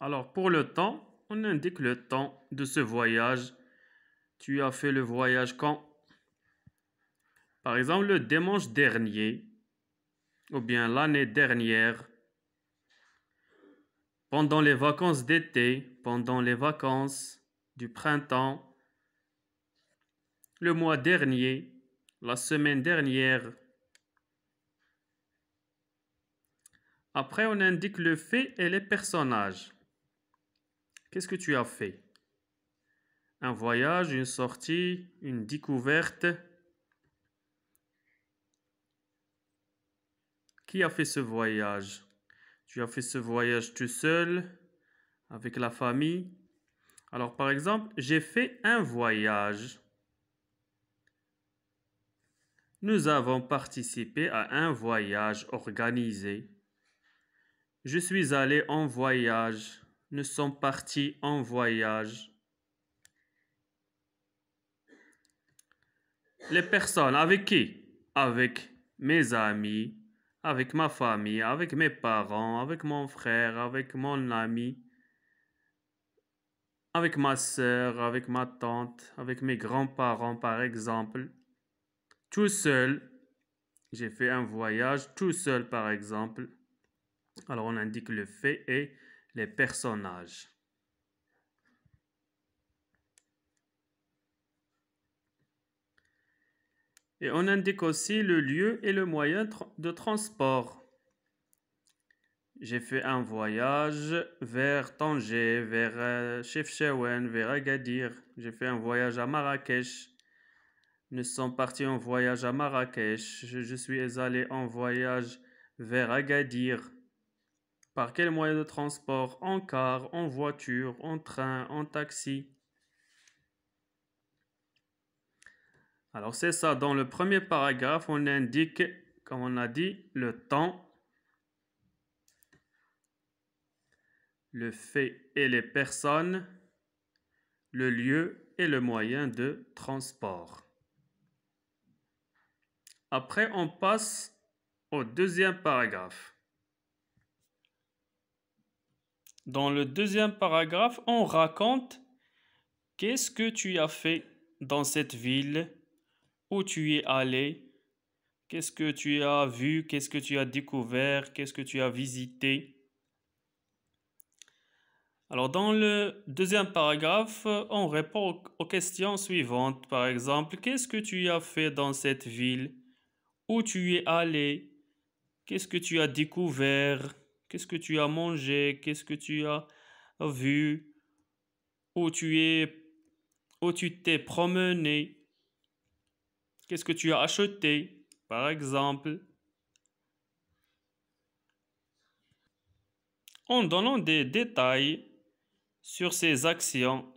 Alors, pour le temps, on indique le temps de ce voyage. Tu as fait le voyage quand Par exemple, le dimanche dernier, ou bien l'année dernière, pendant les vacances d'été, pendant les vacances du printemps, le mois dernier, la semaine dernière. Après, on indique le fait et les personnages. Qu'est-ce que tu as fait Un voyage, une sortie, une découverte Qui a fait ce voyage Tu as fait ce voyage tout seul Avec la famille Alors par exemple, j'ai fait un voyage. Nous avons participé à un voyage organisé. Je suis allé en voyage. Nous sommes partis en voyage. Les personnes avec qui Avec mes amis, avec ma famille, avec mes parents, avec mon frère, avec mon ami, avec ma soeur, avec ma tante, avec mes grands-parents par exemple. Tout seul, j'ai fait un voyage tout seul par exemple. Alors on indique le fait et les personnages. Et on indique aussi le lieu et le moyen de transport. J'ai fait un voyage vers Tanger, vers euh, Chefchaouen, vers Agadir. J'ai fait un voyage à Marrakech. Nous sommes partis en voyage à Marrakech. Je suis allé en voyage vers Agadir. Par quel moyen de transport En car, en voiture, en train, en taxi Alors c'est ça, dans le premier paragraphe, on indique, comme on a dit, le temps, le fait et les personnes, le lieu et le moyen de transport. Après, on passe au deuxième paragraphe. Dans le deuxième paragraphe, on raconte qu'est-ce que tu as fait dans cette ville, où tu es allé, qu'est-ce que tu as vu, qu'est-ce que tu as découvert, qu'est-ce que tu as visité. Alors dans le deuxième paragraphe, on répond aux questions suivantes. Par exemple, qu'est-ce que tu as fait dans cette ville, où tu es allé, qu'est-ce que tu as découvert, Qu'est-ce que tu as mangé Qu'est-ce que tu as vu Où tu es Où tu t'es promené Qu'est-ce que tu as acheté Par exemple, en donnant des détails sur ces actions.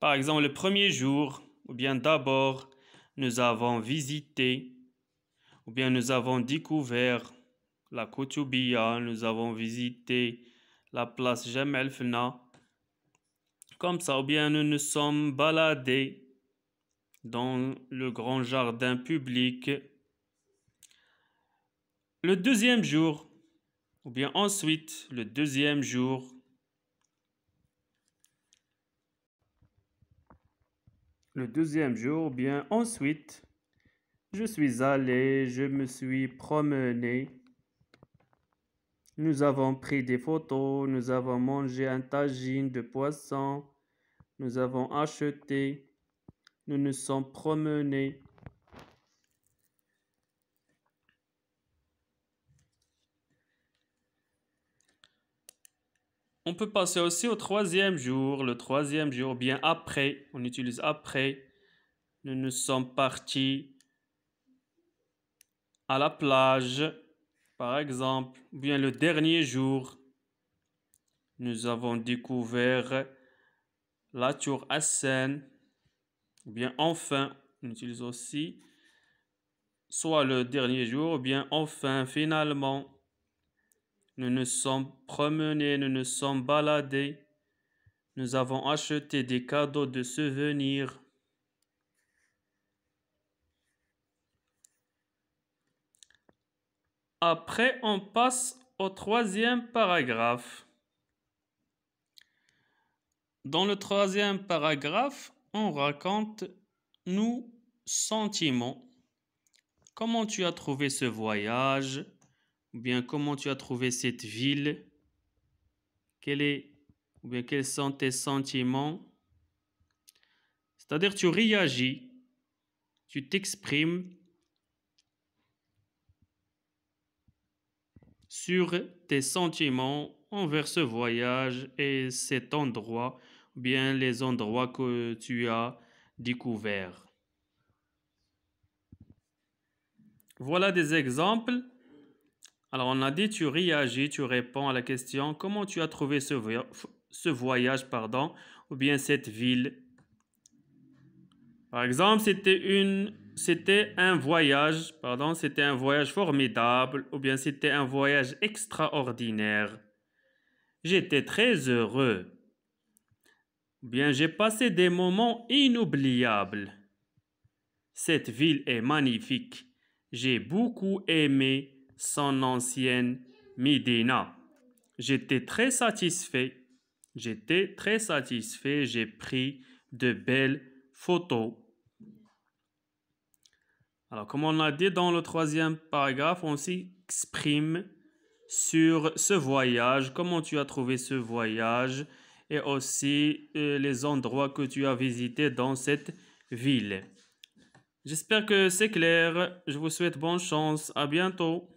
Par exemple, le premier jour, ou bien d'abord, nous avons visité, ou bien nous avons découvert, la Koutoubia, nous avons visité la place Jemelfna. Fna. Comme ça, ou bien nous nous sommes baladés dans le grand jardin public. Le deuxième jour, ou bien ensuite le deuxième jour, le deuxième jour, bien ensuite, je suis allé, je me suis promené nous avons pris des photos, nous avons mangé un tagine de poisson, nous avons acheté, nous nous sommes promenés. On peut passer aussi au troisième jour, le troisième jour, bien après, on utilise après. Nous nous sommes partis à la plage, par exemple, bien le dernier jour, nous avons découvert la tour Hassan. Bien enfin, on utilise aussi soit le dernier jour, bien enfin, finalement. Nous nous sommes promenés, nous nous sommes baladés. Nous avons acheté des cadeaux de souvenirs. Après, on passe au troisième paragraphe. Dans le troisième paragraphe, on raconte nos sentiments. Comment tu as trouvé ce voyage Ou bien comment tu as trouvé cette ville est, Ou bien quels sont tes sentiments C'est-à-dire tu réagis, tu t'exprimes sur tes sentiments envers ce voyage et cet endroit, ou bien les endroits que tu as découverts. Voilà des exemples. Alors on a dit tu réagis, tu réponds à la question comment tu as trouvé ce, voyage, ce voyage pardon, ou bien cette ville. Par exemple, c'était une c'était un voyage, pardon, c'était un voyage formidable ou bien c'était un voyage extraordinaire. J'étais très heureux. Ou Bien, j'ai passé des moments inoubliables. Cette ville est magnifique. J'ai beaucoup aimé son ancienne Médina. J'étais très satisfait. J'étais très satisfait. J'ai pris de belles photos. Alors, comme on l'a dit dans le troisième paragraphe, on s'exprime sur ce voyage, comment tu as trouvé ce voyage et aussi euh, les endroits que tu as visités dans cette ville. J'espère que c'est clair. Je vous souhaite bonne chance. À bientôt.